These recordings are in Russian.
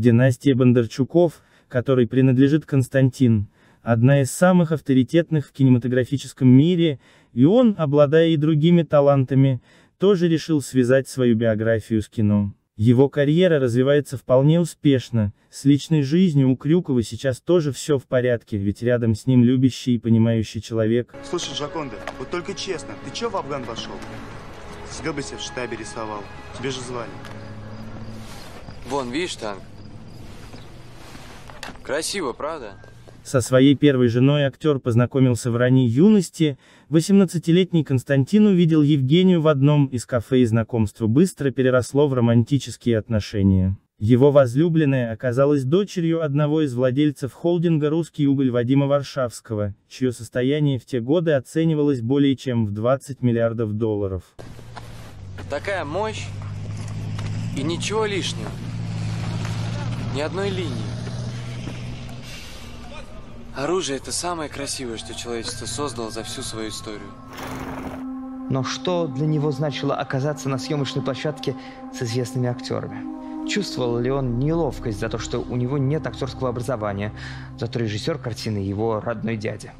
Династия Бондарчуков, которой принадлежит Константин, одна из самых авторитетных в кинематографическом мире, и он, обладая и другими талантами, тоже решил связать свою биографию с кино. Его карьера развивается вполне успешно, с личной жизнью у Крюкова сейчас тоже все в порядке, ведь рядом с ним любящий и понимающий человек. Слушай, Джаконда, вот только честно, ты че в Афган вошел? С ГБС в штабе рисовал, тебе же звали. Вон, видишь танк? Красиво, правда? Со своей первой женой актер познакомился в ранней юности, 18-летний Константин увидел Евгению в одном из кафе и знакомство быстро переросло в романтические отношения. Его возлюбленная оказалась дочерью одного из владельцев холдинга «Русский уголь» Вадима Варшавского, чье состояние в те годы оценивалось более чем в 20 миллиардов долларов. Такая мощь и ничего лишнего. Ни одной линии. Оружие – это самое красивое, что человечество создало за всю свою историю. Но что для него значило оказаться на съемочной площадке с известными актерами? Чувствовал ли он неловкость за то, что у него нет актерского образования, зато режиссер картины его родной дядя?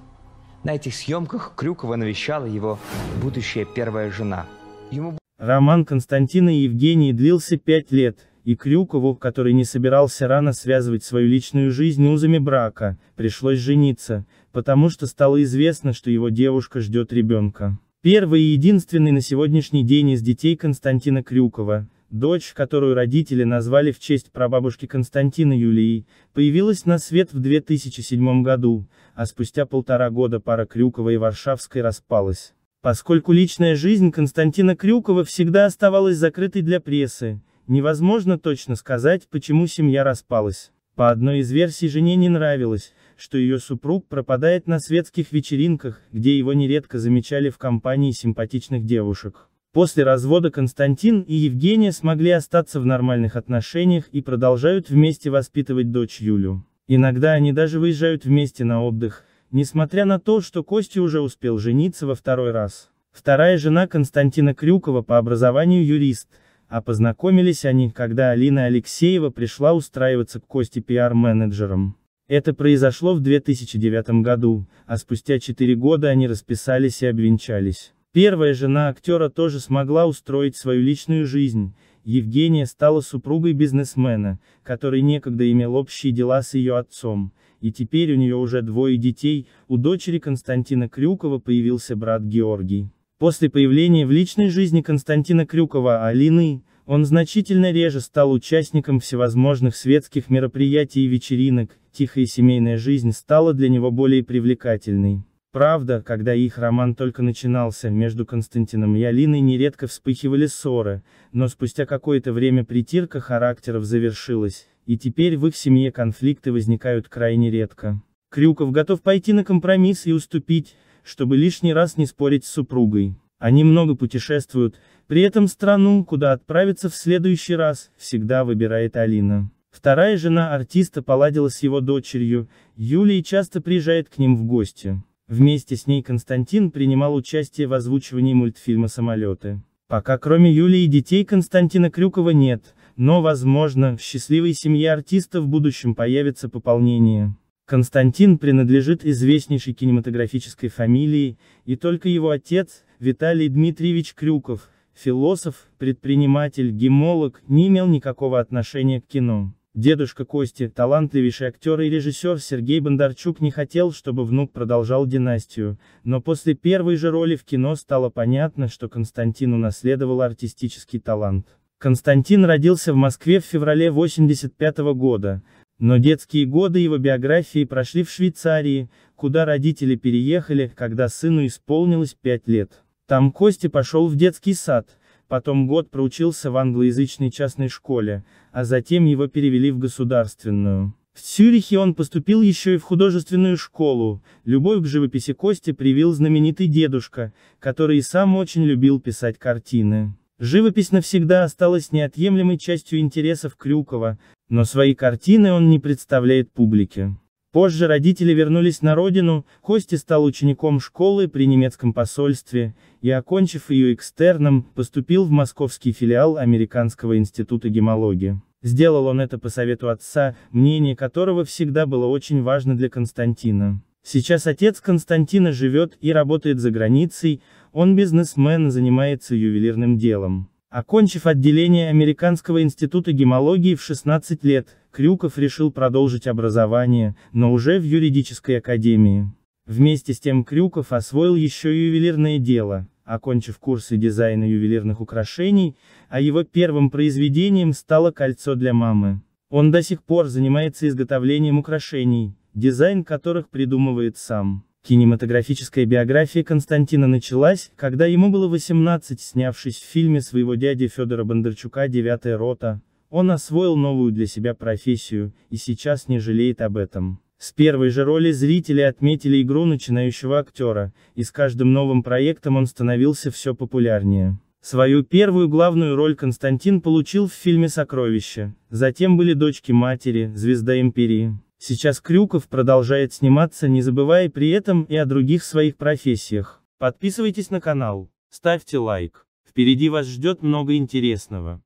На этих съемках Крюкова навещала его будущая первая жена. Ему... Роман Константина и Евгений длился пять лет и Крюкову, который не собирался рано связывать свою личную жизнь узами брака, пришлось жениться, потому что стало известно, что его девушка ждет ребенка. Первый и единственный на сегодняшний день из детей Константина Крюкова, дочь, которую родители назвали в честь прабабушки Константина Юлии, появилась на свет в 2007 году, а спустя полтора года пара Крюкова и Варшавской распалась. Поскольку личная жизнь Константина Крюкова всегда оставалась закрытой для прессы, Невозможно точно сказать, почему семья распалась. По одной из версий жене не нравилось, что ее супруг пропадает на светских вечеринках, где его нередко замечали в компании симпатичных девушек. После развода Константин и Евгения смогли остаться в нормальных отношениях и продолжают вместе воспитывать дочь Юлю. Иногда они даже выезжают вместе на отдых, несмотря на то, что Костя уже успел жениться во второй раз. Вторая жена Константина Крюкова по образованию юрист, а познакомились они, когда Алина Алексеева пришла устраиваться к Косте пиар-менеджером. Это произошло в 2009 году, а спустя 4 года они расписались и обвенчались. Первая жена актера тоже смогла устроить свою личную жизнь, Евгения стала супругой бизнесмена, который некогда имел общие дела с ее отцом, и теперь у нее уже двое детей, у дочери Константина Крюкова появился брат Георгий. После появления в личной жизни Константина Крюкова Алины, он значительно реже стал участником всевозможных светских мероприятий и вечеринок, тихая семейная жизнь стала для него более привлекательной. Правда, когда их роман только начинался, между Константином и Алиной нередко вспыхивали ссоры, но спустя какое-то время притирка характеров завершилась, и теперь в их семье конфликты возникают крайне редко. Крюков готов пойти на компромисс и уступить, чтобы лишний раз не спорить с супругой. Они много путешествуют, при этом страну, куда отправиться в следующий раз, всегда выбирает Алина. Вторая жена артиста поладила с его дочерью, Юлей часто приезжает к ним в гости. Вместе с ней Константин принимал участие в озвучивании мультфильма «Самолеты». Пока кроме Юлии детей Константина Крюкова нет, но, возможно, в счастливой семье артиста в будущем появится пополнение. Константин принадлежит известнейшей кинематографической фамилии, и только его отец, Виталий Дмитриевич Крюков, философ, предприниматель, гемолог, не имел никакого отношения к кино. Дедушка Кости, талантливейший актер и режиссер Сергей Бондарчук не хотел, чтобы внук продолжал династию, но после первой же роли в кино стало понятно, что Константин унаследовал артистический талант. Константин родился в Москве в феврале 1985 года, но детские годы его биографии прошли в Швейцарии, куда родители переехали, когда сыну исполнилось 5 лет. Там Костя пошел в детский сад, потом год проучился в англоязычной частной школе, а затем его перевели в государственную. В Цюрихе он поступил еще и в художественную школу, любовь к живописи Кости привил знаменитый дедушка, который и сам очень любил писать картины. Живопись навсегда осталась неотъемлемой частью интересов Крюкова, но свои картины он не представляет публике. Позже родители вернулись на родину, Кости стал учеником школы при немецком посольстве, и окончив ее экстерном, поступил в московский филиал Американского института гемологии. Сделал он это по совету отца, мнение которого всегда было очень важно для Константина. Сейчас отец Константина живет и работает за границей, он бизнесмен и занимается ювелирным делом. Окончив отделение Американского института гемологии в 16 лет, Крюков решил продолжить образование, но уже в юридической академии. Вместе с тем Крюков освоил еще и ювелирное дело, окончив курсы дизайна ювелирных украшений, а его первым произведением стало кольцо для мамы. Он до сих пор занимается изготовлением украшений, дизайн которых придумывает сам. Кинематографическая биография Константина началась, когда ему было 18, снявшись в фильме своего дяди Федора Бондарчука «Девятая рота». Он освоил новую для себя профессию, и сейчас не жалеет об этом. С первой же роли зрители отметили игру начинающего актера, и с каждым новым проектом он становился все популярнее. Свою первую главную роль Константин получил в фильме «Сокровище», затем были «Дочки матери», «Звезда империи». Сейчас Крюков продолжает сниматься, не забывая при этом и о других своих профессиях. Подписывайтесь на канал, ставьте лайк. Впереди вас ждет много интересного.